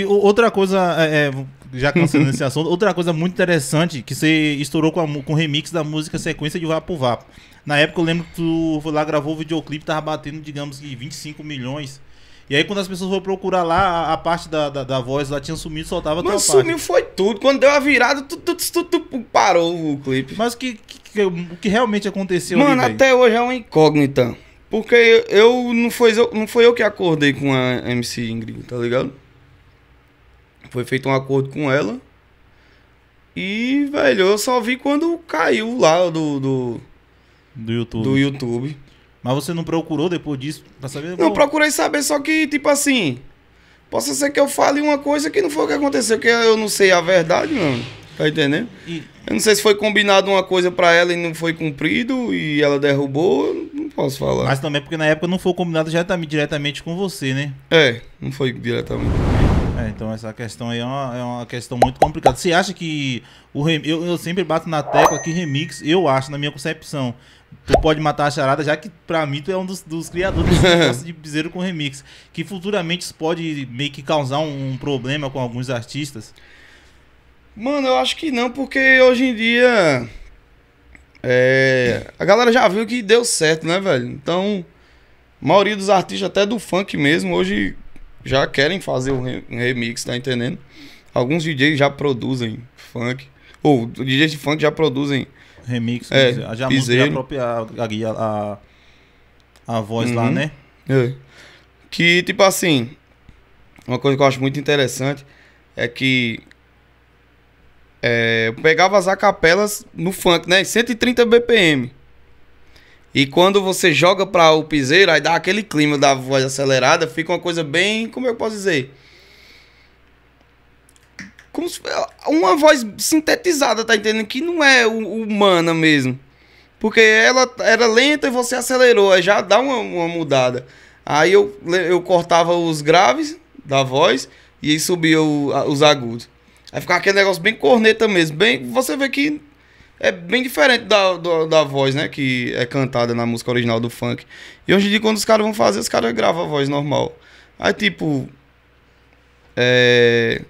E outra coisa, é, é já cancelando esse assunto, outra coisa muito interessante que você estourou com, a, com o remix da música Sequência de Vapo Vapo. Na época eu lembro que tu foi lá, gravou o videoclipe, tava batendo, digamos que 25 milhões. E aí quando as pessoas foram procurar lá, a, a parte da, da, da, voz lá tinha sumido, soltava Mas sumiu foi tudo. Quando deu a virada, tudo, tudo, parou o clipe. Mas o que, que, que, que realmente aconteceu Mano, ali, até hoje é uma incógnita. Porque eu, eu não, foi, eu não foi eu que acordei com a MC Ingrid, tá ligado? Foi feito um acordo com ela. E, velho, eu só vi quando caiu lá do. Do, do YouTube. Do YouTube. Mas você não procurou depois disso pra saber? Não, procurei saber, só que, tipo assim. Possa ser que eu fale uma coisa que não foi o que aconteceu, que eu não sei a verdade, mano. Tá entendendo? E... Eu não sei se foi combinado uma coisa pra ela e não foi cumprido e ela derrubou, não posso falar. Mas também porque na época não foi combinado diretamente, diretamente com você, né? É, não foi diretamente. É, então essa questão aí é uma, é uma questão muito complicada. Você acha que o rem... eu, eu sempre bato na tecla que remix, eu acho, na minha concepção, tu pode matar a charada, já que pra mim tu é um dos, dos criadores de piseiro com remix. Que futuramente isso pode meio que causar um, um, problema com alguns artistas? Mano, eu acho que não, porque hoje em dia. É, a galera já viu que deu certo, né, velho? Então, a maioria dos artistas, até do funk mesmo, hoje já querem fazer um remix, tá entendendo? Alguns DJs já produzem funk. Ou DJs de funk já produzem. Remix, é, já música apropriar a, a, a voz uhum. lá, né? É. Que, tipo assim, uma coisa que eu acho muito interessante é que é, eu pegava as acapelas no funk, né? 130 BPM. E quando você joga para o piseiro, aí dá aquele clima da voz acelerada, fica uma coisa bem, como eu posso dizer? Como se, uma voz sintetizada, tá entendendo? Que não é humana mesmo. Porque ela era lenta e você acelerou, aí já dá uma, uma mudada. Aí eu, eu cortava os graves da voz e subia o, os agudos. Aí ficava aquele negócio bem corneta mesmo. Bem, você vê que é bem diferente da, da, da, voz, né? Que é cantada na música original do funk. E hoje em dia, quando os caras vão fazer, os caras gravam a voz normal. Aí, tipo. É.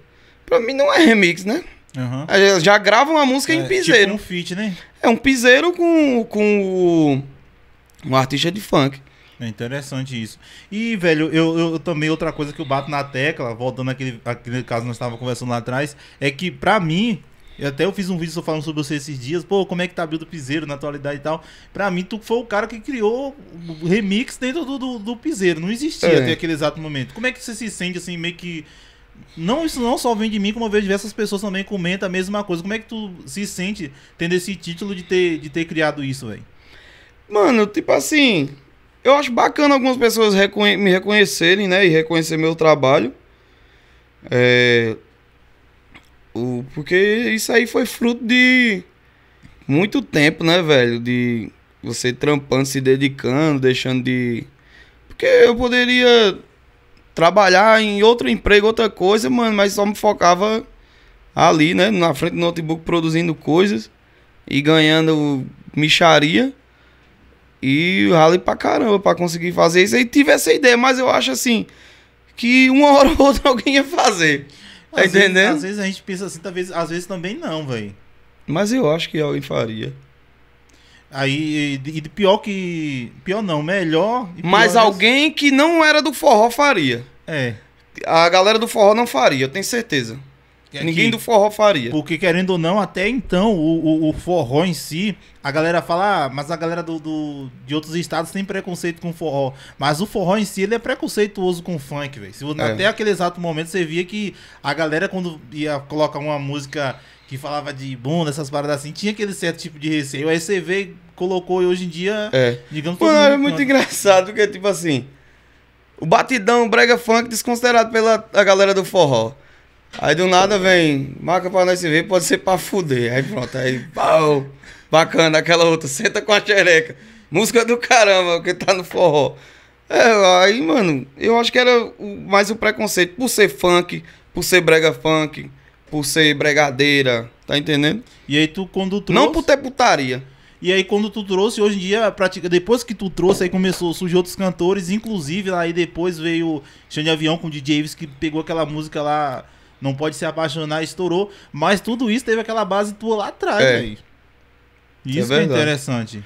Pra mim não é remix, né? Uhum. já gravam a música é, em tipo piseiro. Tipo um feat, né? É um piseiro com, com o. Um artista de funk. É interessante isso. E, velho, eu, eu, também, outra coisa que eu bato na tecla, voltando àquele, àquele caso que nós estávamos conversando lá atrás, é que, pra mim, eu até eu fiz um vídeo só falando sobre você esses dias. Pô, como é que tá a build do Piseiro na atualidade e tal. Pra mim, tu foi o cara que criou o remix dentro do, do, do Piseiro. Não existia é. até aquele exato momento. Como é que você se sente assim, meio que. Não, isso não só vem de mim, como eu vejo diversas pessoas também comentam a mesma coisa. Como é que tu se sente tendo esse título de ter, de ter criado isso, velho? Mano, tipo assim. Eu acho bacana algumas pessoas reconhe me reconhecerem, né? E reconhecer meu trabalho. É, o, porque isso aí foi fruto de muito tempo, né, velho? De você trampando, se dedicando, deixando de. Porque eu poderia trabalhar em outro emprego, outra coisa, mano, mas só me focava ali, né? Na frente do notebook produzindo coisas e ganhando micharia. E ralei pra caramba pra conseguir fazer isso. E tive essa ideia, mas eu acho assim que uma hora ou outra alguém ia fazer. Tá às entendendo? Vezes, às vezes a gente pensa assim, talvez, às vezes também não, velho. Mas eu acho que alguém faria. Aí, e de pior que. Pior não, melhor. Pior Mas é alguém que não era do forró faria. É. A galera do forró não faria, eu tenho certeza. É Ninguém do forró faria. Porque, querendo ou não, até então, o, o, o forró em si, a galera fala, ah, mas a galera do, do, de outros estados tem preconceito com forró. Mas o forró em si, ele é preconceituoso com funk, velho. É. Até aquele exato momento, você via que a galera, quando ia colocar uma música que falava de bunda, essas paradas assim, tinha aquele certo tipo de receio. Aí você vê, colocou e hoje em dia, é. digamos... Mano, é muito engraçado, porque, tipo assim... O batidão, o brega funk, desconsiderado pela a galera do forró. Aí do nada vem, marca pra nós se ver, pode ser pra fuder. Aí pronto, aí, pau, bacana, aquela outra, senta com a xereca. Música do caramba, que tá no forró. É, aí, mano, eu acho que era mais o preconceito, por ser funk, por ser brega funk, por ser bregadeira, tá entendendo? E aí tu, quando tu Não por ter putaria. E aí quando tu trouxe, hoje em dia, pratica, depois que tu trouxe, aí começou a surgir outros cantores, inclusive aí depois veio Xande Avião com o DJ Davis, que pegou aquela música lá... Não pode se apaixonar, estourou. Mas tudo isso teve aquela base tua lá atrás, é. velho. Isso é, é interessante.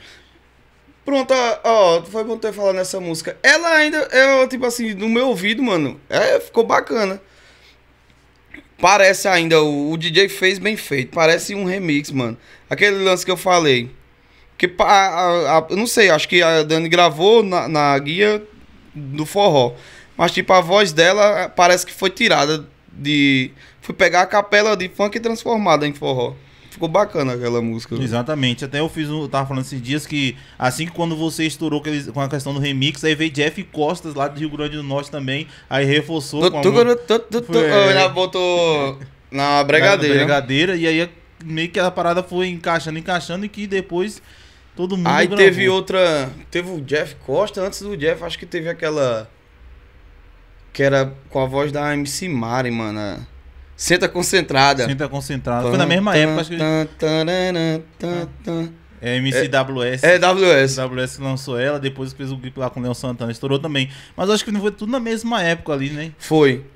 Pronto, ó, ó, foi bom ter falado nessa música. Ela ainda, é tipo assim, no meu ouvido, mano, é, ficou bacana. Parece ainda, o, o, DJ fez bem feito, parece um remix, mano. Aquele lance que eu falei. Que, a, a, a, eu não sei, acho que a Dani gravou na, na guia do forró. Mas, tipo, a voz dela eh, parece que foi tirada de fui pegar a capela de funk transformada em forró. Ficou bacana aquela música. Exatamente. Até eu fiz um, eu tava falando esses dias que assim que quando você estourou com a questão do remix, aí veio Jeff Costas lá do Rio Grande do Norte também, aí reforçou tu, com a tu, tu, tu, tu, Foi... É. botou na bregadeira. Né? Na e aí meio que a parada foi encaixando, encaixando e que depois todo mundo Aí gravou. teve outra, teve o Jeff Costa, antes do Jeff, acho que teve aquela que era com a voz da MC Mari, mano. Senta Concentrada. Senta Concentrada. Foi na mesma época, acho que... é MCWS. É, WS. É, WS lançou ela, depois fez o um clipe lá com o Leon Santana, estourou também. Mas acho que não foi tudo na mesma época ali, né? Foi.